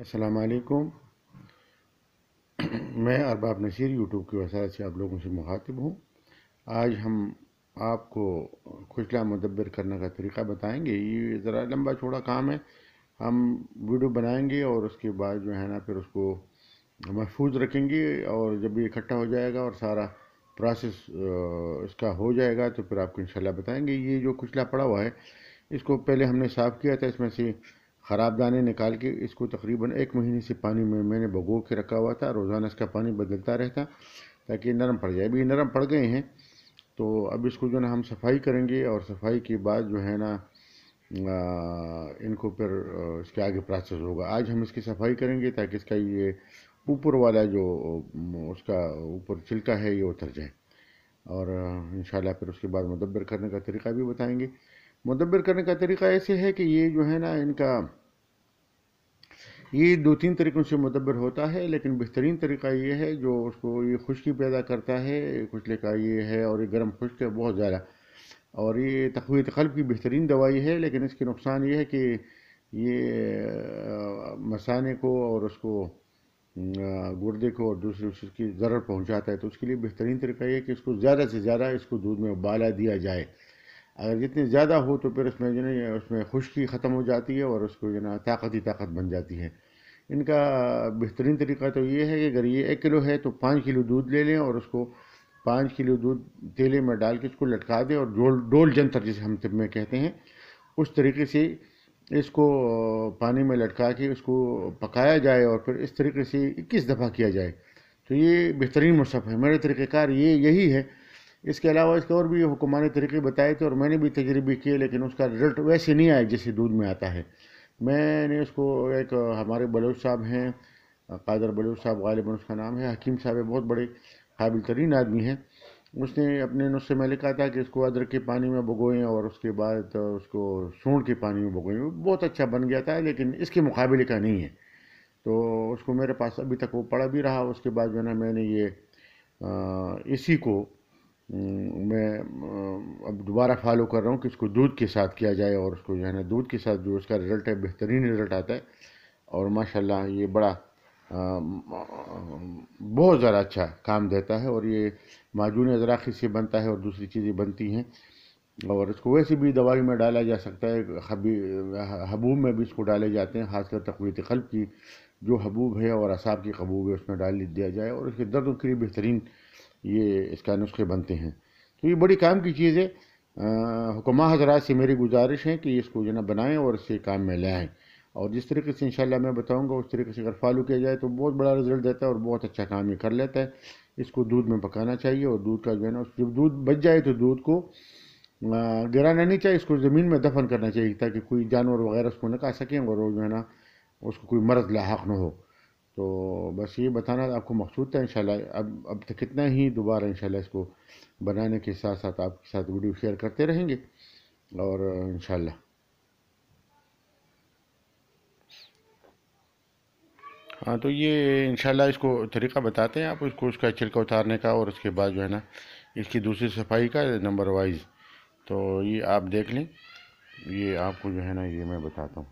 असलकुम मैं अरबाब नसीर यूट्यूब की वसायत से आप लोगों से मुखातिब हूँ आज हम आपको खुजला मुदब्बर करने का तरीका बताएंगे ये ज़रा लंबा छोड़ा काम है हम वीडियो बनाएंगे और उसके बाद जो है ना फिर उसको महफूज रखेंगे और जब ये इकट्ठा हो जाएगा और सारा प्रोसेस इसका हो जाएगा तो फिर आपको इंशाल्लाह बताएंगे ये जो खुजला पड़ा हुआ है इसको पहले हमने साफ़ किया था इसमें से ख़राब दाने निकाल के इसको तकरीबन एक महीने से पानी में मैंने भगो के रखा हुआ था रोज़ाना इसका पानी बदलता रहता ताकि नरम पड़ जाए अभी नरम पड़ गए हैं तो अब इसको जो है ना हम सफाई करेंगे और सफाई के बाद जो है ना इनको फिर इसके आगे प्रोसेस होगा आज हम इसकी सफाई करेंगे ताकि इसका ये ऊपर वाला जो उसका ऊपर छिलका है ये उतर जाए और इन फिर उसके बाद मदबर करने का तरीका भी बताएंगे मुदब्बर करने का तरीका ऐसे है कि ये जो है ना इनका ये दो तीन तरीक़ों से मदबर होता है लेकिन बेहतरीन तरीका ये है जो उसको ये खुश्की पैदा करता है खुशले का ये है और ये गर्म खुश्क है बहुत ज़्यादा और ये तकवीत कल्ब की बेहतरीन दवाई है लेकिन इसके नुकसान ये है कि ये मसाने को और उसको गुर्दे को और दूसरे उसकी ज़रूरत पहुँचाता है तो उसके लिए बेहतरीन तरीका ये है कि इसको ज़्यादा से ज़्यादा इसको दूध में उबाला दिया जाए अगर जितनी ज़्यादा हो तो फिर उसमें जो है उसमें खुश्की ख़त्म हो जाती है और उसको जो ना ताकत ही ताकत बन जाती है इनका बेहतरीन तरीका तो ये है कि अगर ये एक किलो है तो पाँच किलो दूध ले लें और उसको पाँच किलो दूध तेले में डाल के उसको लटका दें और डोल डोल जंतर जिसे हम सब में कहते हैं उस तरीके से इसको पानी में लटका के उसको पकाया जाए और फिर इस तरीके से इक्कीस दफ़ा किया जाए तो ये बेहतरीन मशफ़ है मेरे तरीक़ेकार ये यही है इसके अलावा इसके और भी हुकुमान तरीके बताए थे और मैंने भी तजर्बे किए लेकिन उसका रिजल्ट वैसे नहीं आया जैसे दूध में आता है मैंने उसको एक हमारे बलोच साहब हैं कादर बलोच साहब गालिबन उसका नाम है हकीम साहब बहुत बड़े काबिल तरीन आदमी हैं उसने अपने नुस्खे में लिखा था कि इसको अदरक के पानी में भगोएँ और उसके बाद उसको सूढ़ के पानी में भगोएँ बहुत अच्छा बन गया था लेकिन इसके मुकाबले का नहीं है तो उसको मेरे पास अभी तक वो पड़ा भी रहा उसके बाद जो है ना मैंने ये इसी को हम्म, मैं अब दोबारा फॉलो कर रहा हूँ कि इसको दूध के साथ किया जाए और उसको जो है ना दूध के साथ जो उसका रिज़ल्ट है बेहतरीन रिज़ल्ट आता है और माशाल्लाह ये बड़ा बहुत ज़्यादा अच्छा काम देता है और ये माजून अजराख से बनता है और दूसरी चीज़ें बनती हैं और इसको वैसे भी दवाई में डाला जा सकता है हबी हबूब में भी इसको डाले जाते हैं खासकर तकवीत कल्ब की जो हबूब है और असाब की कबूब है उसमें डाल दिया जाए और उसके दर्द के लिए बेहतरीन ये इसका नुस्खे बनते हैं तो ये बड़ी काम की चीज़ है हुक्मा हजरात से मेरी गुजारिश है कि इसको जो ना और इसे काम में लाएँ और जिस तरीके से इंशाल्लाह मैं बताऊंगा उस तरीके से अगर फॉलो किया जाए तो बहुत बड़ा रिजल्ट देता है और बहुत अच्छा काम ये कर लेता है इसको दूध में पकाना चाहिए और दूध का जो है ना जब दूध बच जाए तो दूध को गिराना नहीं चाहिए इसको ज़मीन में दफन करना चाहिए ताकि कोई जानवर वगैरह उसको न खा सकें और जो है ना उसको कोई मर्ज़ लाक ना हो तो बस ये बताना आपको मकसूद था इन अब अब तक कितना ही दोबारा इन इसको बनाने के साथ साथ आपके साथ वीडियो शेयर करते रहेंगे और इन हाँ तो ये इन इसको तरीका बताते हैं आप उसको उसका छिलका उतारने का और उसके बाद जो है ना इसकी दूसरी सफाई का नंबर वाइज तो ये आप देख लें ये आपको जो है ना ये मैं बताता हूँ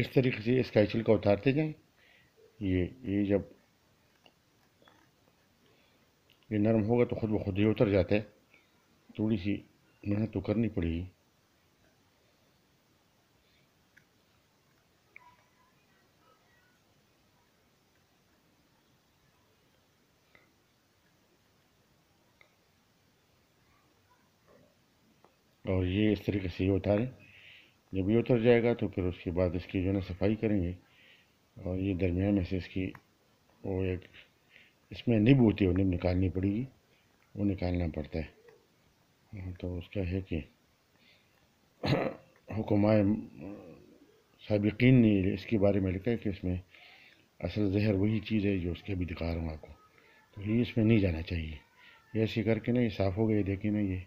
इस तरीके से इसका का उतारते जाएं ये ये जब ये नरम होगा तो ख़ुद ब खुद ही उतर जाता है थोड़ी सी मेहनत तो करनी पड़ेगी और ये इस तरीके से ये उतारें जब ये उतर जाएगा तो फिर उसके बाद इसकी जो है ना सफाई करेंगे और ये दरमियान में से इसकी वो एक इसमें निब होती है वो निब निकालनी पड़ेगी वो निकालना पड़ता है हाँ, तो उसका है कि हुक्माए सबकिन ने इसके बारे में लिखा है कि इसमें असल जहर वही चीज़ है जो उसके अभी दिखा रहा हूँ आपको तो ये इसमें नहीं जाना चाहिए ऐसे करके ना ये साफ़ हो गए देखिए ना ये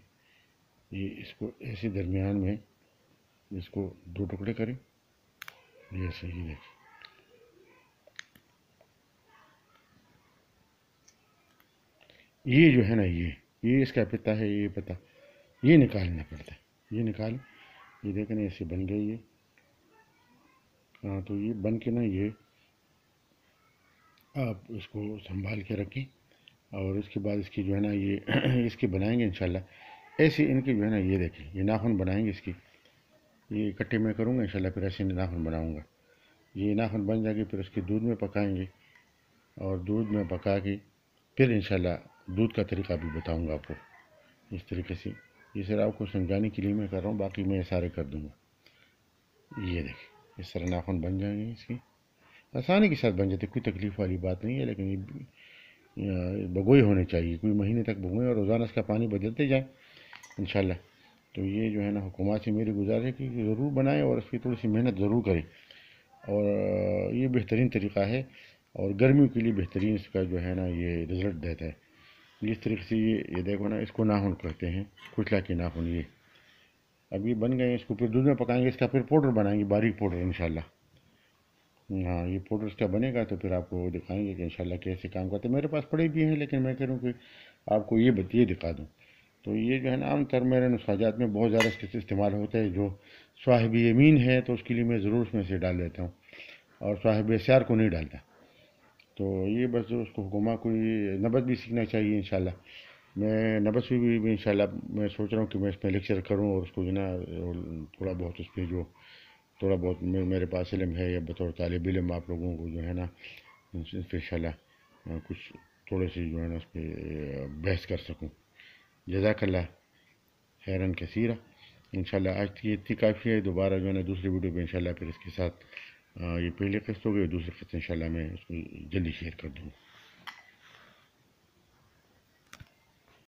ये इसको ऐसे दरमियान में इसको दो टुकड़े करें ये ही देखें ये जो है ना ये ये इसका पता है ये पता ये निकालना पड़ता है ये निकाल ये देखें ऐसे बन गई ये हाँ तो ये बन के ना ये आप इसको संभाल के रखें और इसके बाद इसकी जो है ना ये इसके बनाएंगे इंशाल्लाह ऐसे इनके जो है ना ये देखें ये नाखून बनाएंगे इसकी ये इकट्ठे में करूँगा इंशाल्लाह फिर ऐसे नाखून बनाऊँगा ये नाखून बन जाएगी फिर उसके दूध में पकाएंगे और दूध में पका के फिर इंशाल्लाह दूध का तरीका भी बताऊँगा आपको इस तरीके से ये सर आपको समझाने के लिए मैं कर रहा हूँ बाकी मैं सारे कर दूँगा ये देखें इस तरह नाखून बन जाएंगे इसकी आसानी के साथ बन जाते कोई तकलीफ़ वाली बात नहीं है लेकिन ये बगोए होने चाहिए कोई महीने तक भगोए और रोज़ाना इसका पानी बदलते जाए इन तो ये जो है ना हुकूमत से मेरी गुजारिश है कि ज़रूर बनाएं और इसकी थोड़ी सी मेहनत ज़रूर करें और ये बेहतरीन तरीका है और गर्मियों के लिए बेहतरीन इसका जो है ना ये रिज़ल्ट देता है जिस तरीके से ये ये देखो ना इसको नाखून कहते हैं खुचला के नाखून ये अब ये बन गए इसको फिर दूध में पकाएंगे इसका फिर पाउडर बनाएंगे बारीक पाउडर इन हाँ ये पाउडर इसका बनेगा तो फिर आपको दिखाएंगे कि इन कैसे काम करते मेरे पास पड़े भी हैं लेकिन मैं कह रहा हूँ कि आपको ये बतिए दिखा दूँ तो ये जो है ना आम मेरे साजात में बहुत ज़्यादा इसके इस्तेमाल होते हैं जो साहिब यमीन है तो उसके लिए मैं ज़रूर उसमें से डाल लेता हूँ और साहिब सार को नहीं डालता तो ये बस उसको हुकुमा कोई नबस भी सीखना चाहिए इन मैं नबस भी, भी इन मैं सोच रहा हूँ कि मैं इसमें लेक्चर करूँ और उसको जो ना थोड़ा बहुत उस पर जो थोड़ा बहुत मेरे पास इलम है या बतौर तालब इलम आप लोगों को जो है ना इन शाला कुछ थोड़े से जो है ना उस पर बहस कर सकूँ जजाकल्ला हैरन कसीरा इन आज की इतनी काफ़ी है दोबारा जो है ना दूसरी वीडियो पे इंशाल्लाह फिर इसके साथ ये पहली किस्त गई दूसरी किस्त शाला मैं उसको जल्दी शेयर कर दूँगा